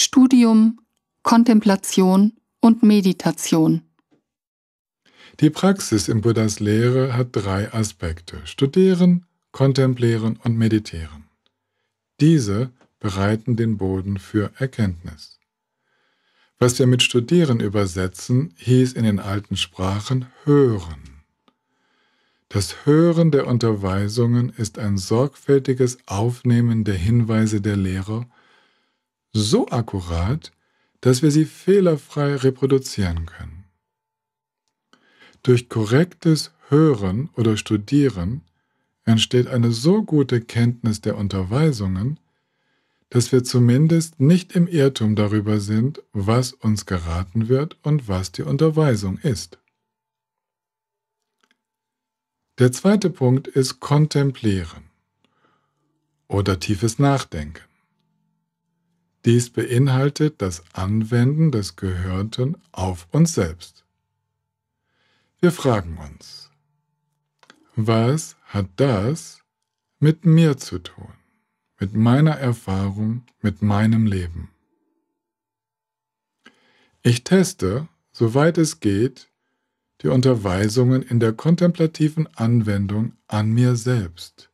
Studium, Kontemplation und Meditation. Die Praxis im Buddhas Lehre hat drei Aspekte. Studieren, kontemplieren und meditieren. Diese bereiten den Boden für Erkenntnis. Was wir mit Studieren übersetzen, hieß in den alten Sprachen Hören. Das Hören der Unterweisungen ist ein sorgfältiges Aufnehmen der Hinweise der Lehrer so akkurat, dass wir sie fehlerfrei reproduzieren können. Durch korrektes Hören oder Studieren entsteht eine so gute Kenntnis der Unterweisungen, dass wir zumindest nicht im Irrtum darüber sind, was uns geraten wird und was die Unterweisung ist. Der zweite Punkt ist Kontemplieren oder tiefes Nachdenken. Dies beinhaltet das Anwenden des Gehörten auf uns selbst. Wir fragen uns, was hat das mit mir zu tun, mit meiner Erfahrung, mit meinem Leben? Ich teste, soweit es geht, die Unterweisungen in der kontemplativen Anwendung an mir selbst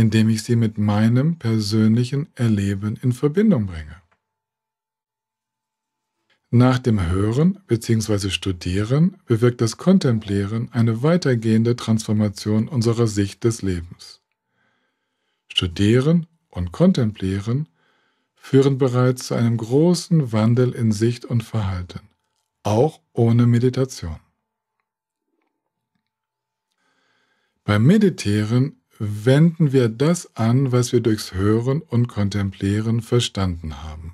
indem ich sie mit meinem persönlichen Erleben in Verbindung bringe. Nach dem Hören bzw. Studieren bewirkt das Kontemplieren eine weitergehende Transformation unserer Sicht des Lebens. Studieren und Kontemplieren führen bereits zu einem großen Wandel in Sicht und Verhalten, auch ohne Meditation. Beim Meditieren wenden wir das an, was wir durchs Hören und Kontemplieren verstanden haben.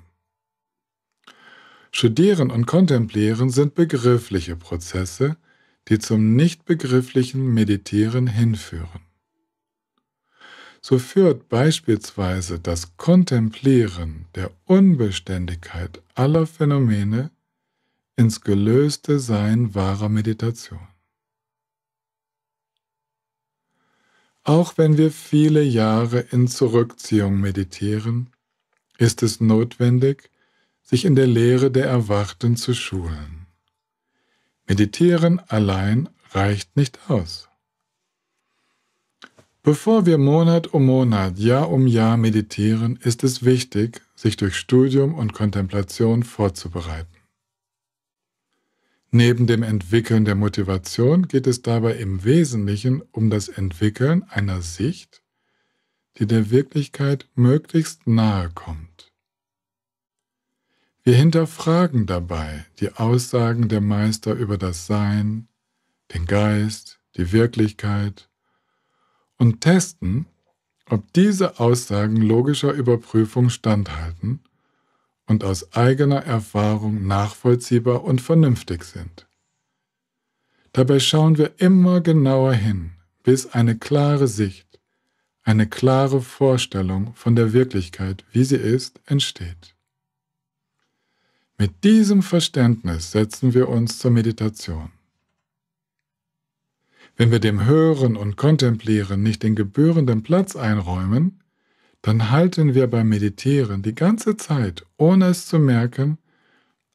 Studieren und Kontemplieren sind begriffliche Prozesse, die zum nicht begrifflichen Meditieren hinführen. So führt beispielsweise das Kontemplieren der Unbeständigkeit aller Phänomene ins gelöste Sein wahrer Meditation. Auch wenn wir viele Jahre in Zurückziehung meditieren, ist es notwendig, sich in der Lehre der Erwachten zu schulen. Meditieren allein reicht nicht aus. Bevor wir Monat um Monat, Jahr um Jahr meditieren, ist es wichtig, sich durch Studium und Kontemplation vorzubereiten. Neben dem Entwickeln der Motivation geht es dabei im Wesentlichen um das Entwickeln einer Sicht, die der Wirklichkeit möglichst nahe kommt. Wir hinterfragen dabei die Aussagen der Meister über das Sein, den Geist, die Wirklichkeit und testen, ob diese Aussagen logischer Überprüfung standhalten und aus eigener Erfahrung nachvollziehbar und vernünftig sind. Dabei schauen wir immer genauer hin, bis eine klare Sicht, eine klare Vorstellung von der Wirklichkeit, wie sie ist, entsteht. Mit diesem Verständnis setzen wir uns zur Meditation. Wenn wir dem Hören und Kontemplieren nicht den gebührenden Platz einräumen, dann halten wir beim Meditieren die ganze Zeit, ohne es zu merken,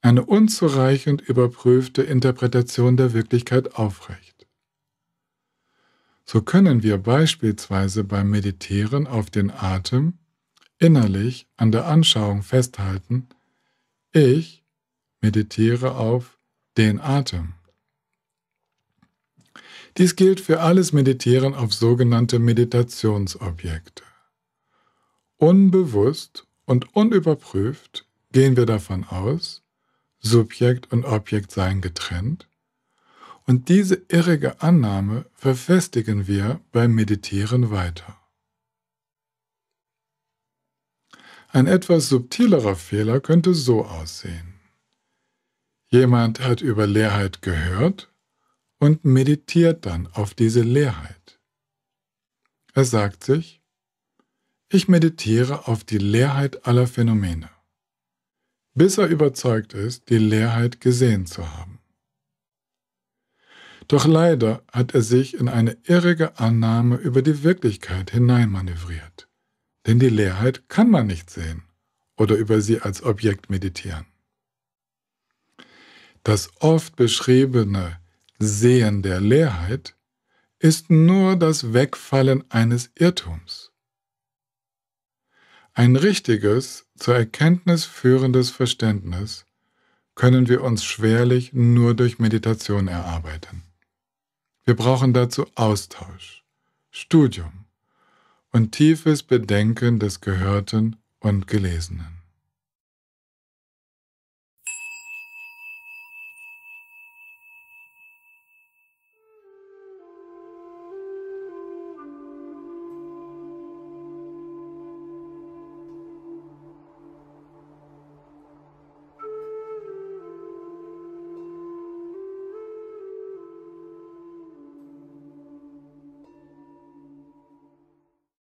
eine unzureichend überprüfte Interpretation der Wirklichkeit aufrecht. So können wir beispielsweise beim Meditieren auf den Atem innerlich an der Anschauung festhalten, ich meditiere auf den Atem. Dies gilt für alles Meditieren auf sogenannte Meditationsobjekte. Unbewusst und unüberprüft gehen wir davon aus, Subjekt und Objekt seien getrennt. Und diese irrige Annahme verfestigen wir beim Meditieren weiter. Ein etwas subtilerer Fehler könnte so aussehen. Jemand hat über Leerheit gehört und meditiert dann auf diese Leerheit. Er sagt sich, ich meditiere auf die Leerheit aller Phänomene, bis er überzeugt ist, die Leerheit gesehen zu haben. Doch leider hat er sich in eine irrige Annahme über die Wirklichkeit hineinmanövriert, denn die Leerheit kann man nicht sehen oder über sie als Objekt meditieren. Das oft beschriebene Sehen der Leerheit ist nur das Wegfallen eines Irrtums. Ein richtiges, zur Erkenntnis führendes Verständnis können wir uns schwerlich nur durch Meditation erarbeiten. Wir brauchen dazu Austausch, Studium und tiefes Bedenken des Gehörten und Gelesenen.